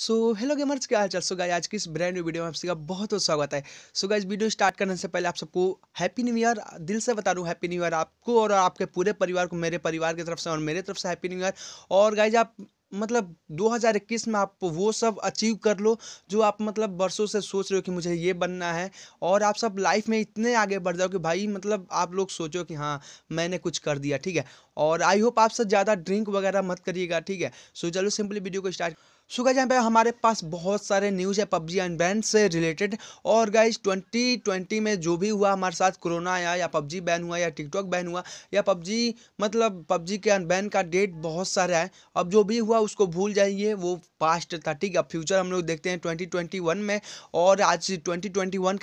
so hello gamers क्या हाल चाल so guys आज की इस ब्रांड न्यू वीडियो में आप सभी का बहुत बहुत स्वागत है so guys guys video start करने से पहले आप सबको हैप्पी न्यू ईयर दिल से बता रहा हूँ हैप्पी न्यू ईयर आपको और आपके पूरे परिवार को मेरे परिवार की तरफ से और मेरे तरफ से हैप्पी न्यू ईयर और गाइज आप मतलब 2021 में आप वो सब अचीव कर लो जो आप मतलब बरसों से सोच रहे हो कि मुझे ये बनना है और आप सब लाइफ में इतने आगे बढ़ जाओ कि भाई मतलब आप लोग सोचो कि हाँ मैंने कुछ कर दिया ठीक है और आई होप आप सब ज़्यादा ड्रिंक वगैरह मत करिएगा ठीक है सो चलो सिंपली वीडियो को स्टार्ट सुखा जहाँ पे हमारे पास बहुत सारे न्यूज़ है पबजी एंड बैन से रिलेटेड और गाइज 2020 में जो भी हुआ हमारे साथ कोरोना आया या पबजी बैन हुआ या टिकटॉक बैन हुआ या पबजी मतलब पबजी के अनबैन का डेट बहुत सारा है अब जो भी हुआ उसको भूल जाइए वो पास्ट था ठीक है फ्यूचर हम लोग देखते हैं ट्वेंटी में और आज ट्वेंटी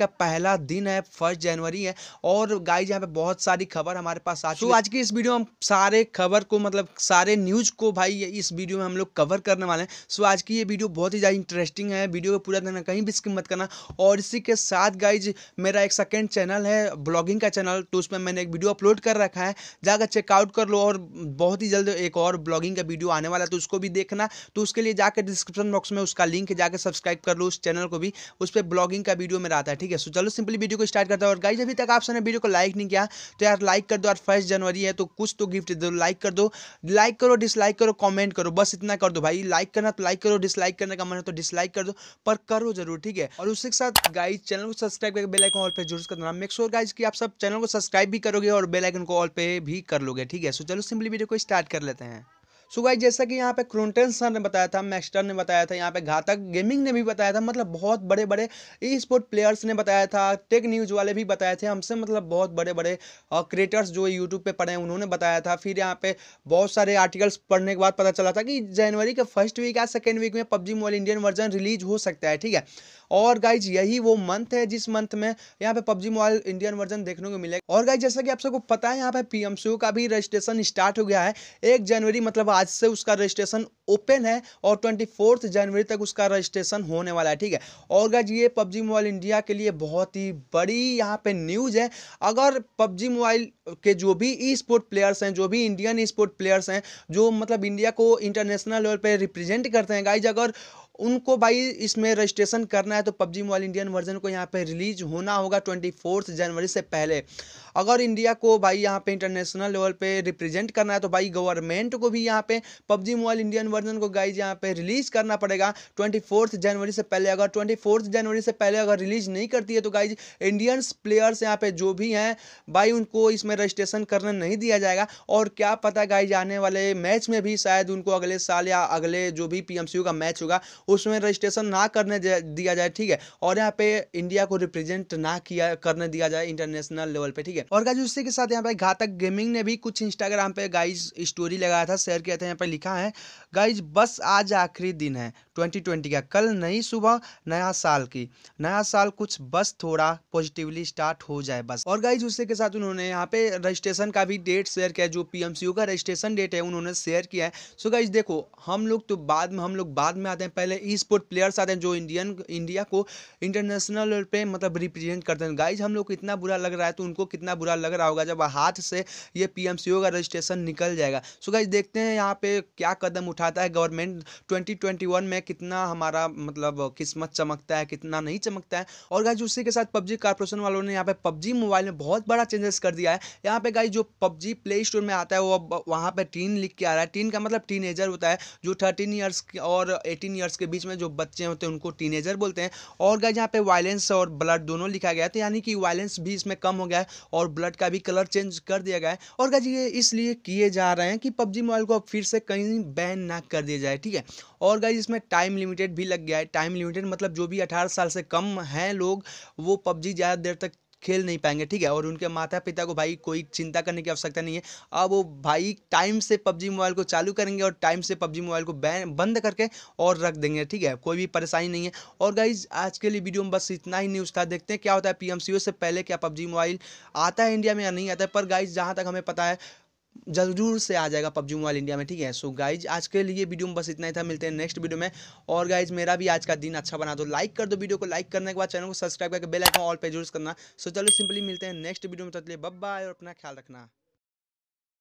का पहला दिन है फर्स्ट जनवरी है और गाइज यहाँ पर बहुत सारी खबर हमारे पास आज की इस वीडियो हम सारे सारे खबर को मतलब सारे न्यूज़ को भाई इस वीडियो में हम लोग कवर करने वाले हैं सो आज की ये वीडियो बहुत ही ज़्यादा इंटरेस्टिंग है वीडियो को पूरा देना कहीं भी स्किमत करना और इसी के साथ गाइज मेरा एक सेकेंड चैनल है ब्लॉगिंग का चैनल तो उसमें मैंने एक वीडियो अपलोड कर रखा है जाकर चेकआउट कर लो और बहुत ही जल्द एक और ब्लॉगिंग का वीडियो आने वाला है तो उसको भी देखना तो उसके लिए जाकर डिस्क्रिप्शन बॉक्स में उसका लिंक जाकर सब्सक्राइब कर लो उस चैनल को भी उस पर ब्लॉगिंग का वीडियो मेरा आता है ठीक है सो चलो सिंपली वीडियो को स्टार्ट करता है और गाइज अभी तक आप सबने वीडियो को लाइक नहीं किया तो यार लाइक कर दो यार फर्स्ट जनवरी है तो कुछ तो गिफ्ट नीचे दो लाइक कर दो लाइक करो डिसलाइक करो कमेंट करो बस इतना कर दो भाई लाइक करना तो लाइक करो डिसलाइक करने का मन है तो डिसलाइक कर दो पर करो जरूर ठीक है और उसके साथ गाइज चैनल को सब्सक्राइब करके बेलाइकन ऑल पे जरूर कर देना मेक श्योर गाइज की आप सब चैनल को सब्सक्राइब भी करोगे और बेलाइकन को ऑल पे भी कर लोगे ठीक है सो चलो सिंपली वीडियो को स्टार्ट कर लेते हैं सो गाइज जैसा कि यहाँ पे क्रोनटेन सर ने बताया था मैक्स्टर ने बताया था यहाँ पे घातक गेमिंग ने भी बताया था मतलब बहुत बड़े बड़े ई स्पोर्ट प्लेयर्स ने बताया था टेक न्यूज वाले भी बताए थे हमसे मतलब बहुत बड़े बड़े क्रिएटर्स जो यूट्यूब पर पढ़े हैं उन्होंने बताया था फिर यहाँ पे बहुत सारे आर्टिकल्स पढ़ने के बाद पता चला था कि जनवरी के फर्स्ट वीक या सेकेंड वीक में PUBG mobile Indian version release हो सकता है ठीक है और गाइज यही वो मंथ है जिस मंथ में यहाँ पे पबजी मोबाइल इंडियन वर्जन देखने को मिलेगा और गाइज जैसा कि आप सबको पता है यहाँ पे पीएमसीयू का भी रजिस्ट्रेशन स्टार्ट हो गया है एक जनवरी मतलब आज से उसका रजिस्ट्रेशन ओपन है और ट्वेंटी फोर्थ जनवरी तक उसका रजिस्ट्रेशन होने वाला है ठीक है और गज ये पबजी मोबाइल इंडिया के लिए बहुत ही बड़ी यहाँ पे न्यूज़ है अगर पबजी मोबाइल के जो भी ई स्पोर्ट प्लेयर्स हैं जो भी इंडियन ई स्पोर्ट प्लेयर्स हैं जो मतलब इंडिया को इंटरनेशनल लेवल पर रिप्रेजेंट करते हैं गाइज अगर उनको भाई इसमें रजिस्ट्रेशन करना है तो पबजी मोबाइल इंडियन वर्जन को यहाँ पे रिलीज होना होगा ट्वेंटी फोर्थ जनवरी से पहले अगर इंडिया को भाई यहाँ पे इंटरनेशनल लेवल पे रिप्रेजेंट करना है तो भाई गवर्नमेंट को भी यहाँ पे पबजी मोबाइल इंडियन वर्जन को गाइज यहाँ पे रिलीज करना पड़ेगा ट्वेंटी जनवरी से पहले अगर ट्वेंटी जनवरी से पहले अगर रिलीज नहीं करती है तो गाइज इंडियंस प्लेयर्स यहाँ पे जो भी हैं भाई उनको इसमें रजिस्ट्रेशन करना नहीं दिया जाएगा और क्या पता गाइज आने वाले मैच में भी शायद उनको अगले साल या अगले जो भी पी का मैच होगा उसमें रजिस्ट्रेशन ना करने दिया जाए ठीक है और यहाँ पे इंडिया को रिप्रेजेंट ना किया करने दिया जाए इंटरनेशनल लेवल पे ठीक है और गाइज उसी के साथ यहाँ पे घातक गेमिंग ने भी कुछ इंस्टाग्राम पे गाइज स्टोरी लगाया था शेयर किया था यहाँ पे लिखा है गाइज बस आज आखिरी दिन है 2020 का कल नई सुबह नया साल की नया साल कुछ बस थोड़ा पॉजिटिवली स्टार्ट हो जाए बस और गाइज उसी के साथ उन्होंने यहाँ पे रजिस्ट्रेशन का भी डेट शेयर किया जो पी का रजिस्ट्रेशन डेट है उन्होंने शेयर किया है सो गाइज देखो हम लोग तो बाद में हम लोग बाद में आते हैं पहले ई स्पोर्ट प्लेयर्स आते हैं जो इंडियन इंडिया को इंटरनेशनल लेवल पे मतलब रिप्रेजेंट करते हैं गाइज हम लोग को इतना बुरा लग रहा है तो उनको कितना बुरा लग रहा होगा जब हाथ से ये पी का रजिस्ट्रेशन निकल जाएगा सो गाइज देखते हैं यहाँ पे क्या कदम उठाता है गवर्नमेंट ट्वेंटी में कितना हमारा मतलब किस्मत चमकता है कितना नहीं चमकता है और गाइज उसी के साथ पबजी कारपोरेशन वालों ने यहाँ पे पबजी मोबाइल में बहुत बड़ा चेंजेस कर दिया है यहाँ पे गाइज जो पबजी प्ले स्टोर में आता है वो वहाँ पर टीन लिख के आ रहा है टीन का मतलब टीन होता है जो थर्टीन ईयर्स और एटीन ईयर्स के बीच में जो बच्चे होते हैं उनको टीन बोलते हैं और गाइज यहाँ पे वायलेंस और ब्लड दोनों लिखा गया तो यानी कि वायलेंस भी इसमें कम हो गया है और ब्लड का भी कलर चेंज कर दिया गया है और गाइज ये इसलिए किए जा रहे हैं कि पबजी मोबाइल को अब फिर से कहीं बैन ना कर दिया जाए ठीक है और गाइज इसमें टाइम लिमिटेड भी लग गया है टाइम लिमिटेड मतलब जो भी अठारह साल से कम हैं लोग वो पबजी ज़्यादा देर तक खेल नहीं पाएंगे ठीक है और उनके माता पिता को भाई कोई चिंता करने की आवश्यकता नहीं है अब वो भाई टाइम से पबजी मोबाइल को चालू करेंगे और टाइम से पबजी मोबाइल को बैन बंद करके और रख देंगे ठीक है कोई भी परेशानी नहीं है और गाइज आज के लिए वीडियो में बस इतना ही न्यूज़ था देखते हैं क्या होता है पी से पहले क्या पबजी मोबाइल आता है इंडिया में या नहीं आता है पर गाइज जहाँ तक हमें पता है जरूर से आ जाएगा पबजी मोबाइल इंडिया में ठीक है सो गाइज आज के लिए वीडियो में बस इतना ही था मिलते हैं नेक्स्ट वीडियो में और गाइज मेरा भी आज का दिन अच्छा बना दो तो लाइक कर दो वीडियो को लाइक करने के बाद चैनल को सब्सक्राइब करके बेल आइकन ऑल पे जरूर करना सो चलो सिंपली मिलते हैं नेक्स्ट वीडियो में चलिए बब बाय और अपना ख्याल रखना